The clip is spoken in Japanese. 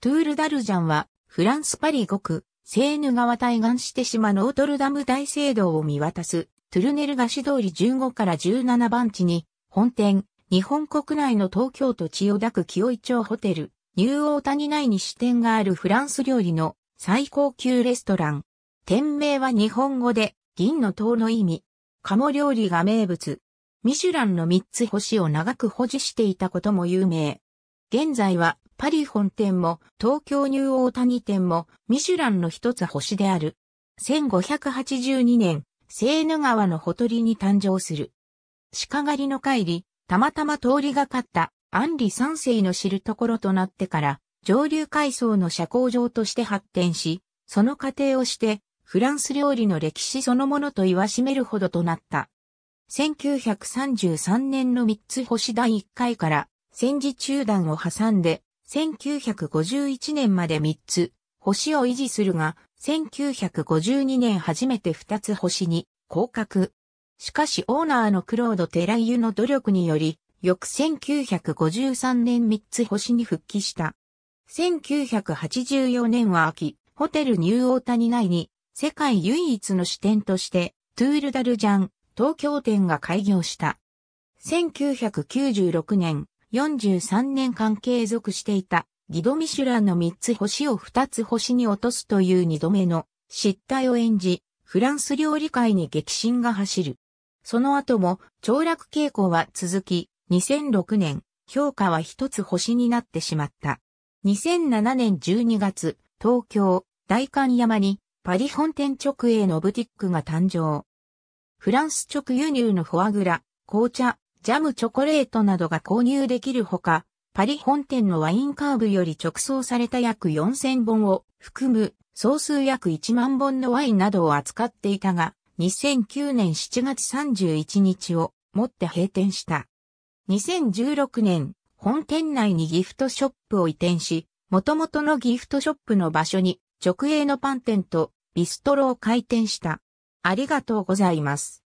トゥールダルジャンは、フランスパリ5区、セーヌ川対岸して島ノートルダム大聖堂を見渡す、トゥルネル菓子通り15から17番地に、本店、日本国内の東京都千代田区清井町ホテル、ニューオータニ内に支店があるフランス料理の最高級レストラン。店名は日本語で、銀の塔の意味。鴨料理が名物。ミシュランの3つ星を長く保持していたことも有名。現在はパリ本店も東京ニューオータニ店もミシュランの一つ星である。1582年、セーヌ川のほとりに誕生する。鹿狩りの帰り、たまたま通りがかったアンリ三世の知るところとなってから、上流階層の社交場として発展し、その過程をして、フランス料理の歴史そのものと言わしめるほどとなった。1933年の三つ星第1回から戦時中断を挟んで1951年まで3つ、星を維持するが、1952年初めて2つ星に降格。しかしオーナーのクロード・テライユの努力により、翌1953年3つ星に復帰した。1984年は秋、ホテルニューオータニ内に、世界唯一の支店として、トゥールダルジャン、東京店が開業した。1996年、43年間継続していた、ギド・ミシュランの3つ星を2つ星に落とすという2度目の失態を演じ、フランス料理界に激震が走る。その後も、凋落傾向は続き、2006年、評価は1つ星になってしまった。2007年12月、東京、大観山に、パリ本店直営のブティックが誕生。フランス直輸入のフォアグラ、紅茶、ジャムチョコレートなどが購入できるほか、パリ本店のワインカーブより直送された約4000本を含む総数約1万本のワインなどを扱っていたが、2009年7月31日をもって閉店した。2016年、本店内にギフトショップを移転し、元々のギフトショップの場所に直営のパン店とビストロを開店した。ありがとうございます。